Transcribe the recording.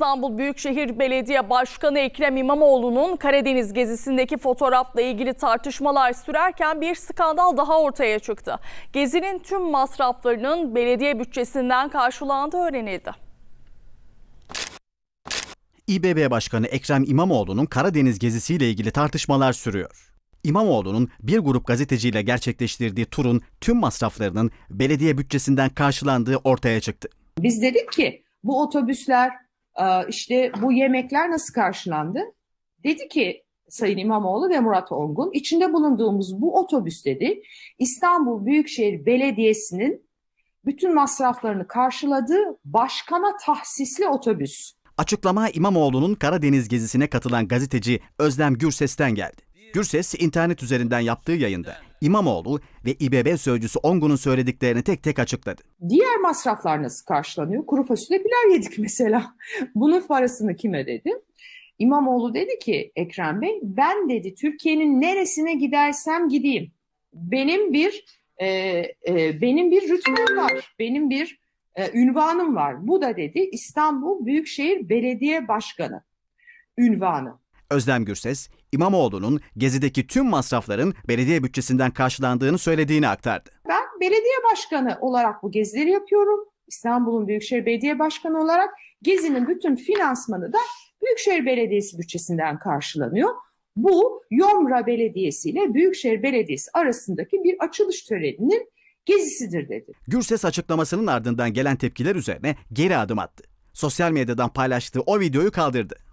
İstanbul Büyükşehir Belediye Başkanı Ekrem İmamoğlu'nun Karadeniz gezisindeki fotoğrafla ilgili tartışmalar sürerken bir skandal daha ortaya çıktı. Gezinin tüm masraflarının belediye bütçesinden karşılandığı öğrenildi. İBB Başkanı Ekrem İmamoğlu'nun Karadeniz gezisiyle ilgili tartışmalar sürüyor. İmamoğlu'nun bir grup gazeteciyle gerçekleştirdiği turun tüm masraflarının belediye bütçesinden karşılandığı ortaya çıktı. Biz dedik ki bu otobüsler, ee, işte bu yemekler nasıl karşılandı? Dedi ki Sayın İmamoğlu ve Murat Ongun içinde bulunduğumuz bu otobüs dedi İstanbul Büyükşehir Belediyesi'nin bütün masraflarını karşıladığı başkana tahsisli otobüs. Açıklama İmamoğlu'nun Karadeniz gezisine katılan gazeteci Özlem Gürses'ten geldi. Gürses internet üzerinden yaptığı yayında İmamoğlu ve İBB sözcüsü Ongun'un söylediklerini tek tek açıkladı. Diğer masraflar nasıl karşılanıyor? Kuru fasulye pilav yedik mesela. Bunun parasını kim ödedi? İmamoğlu dedi ki Ekrem Bey ben dedi Türkiye'nin neresine gidersem gideyim. Benim bir e, e, benim bir rütbem var. Benim bir e, ünvanım var. Bu da dedi İstanbul Büyükşehir Belediye Başkanı ünvanı. Özlem Gürses, İmamoğlu'nun gezideki tüm masrafların belediye bütçesinden karşılandığını söylediğini aktardı. Ben belediye başkanı olarak bu gezileri yapıyorum. İstanbul'un Büyükşehir Belediye Başkanı olarak gezinin bütün finansmanı da Büyükşehir Belediyesi bütçesinden karşılanıyor. Bu Yomra Belediyesi ile Büyükşehir Belediyesi arasındaki bir açılış töreninin gezisidir dedi. Gürses açıklamasının ardından gelen tepkiler üzerine geri adım attı. Sosyal medyadan paylaştığı o videoyu kaldırdı.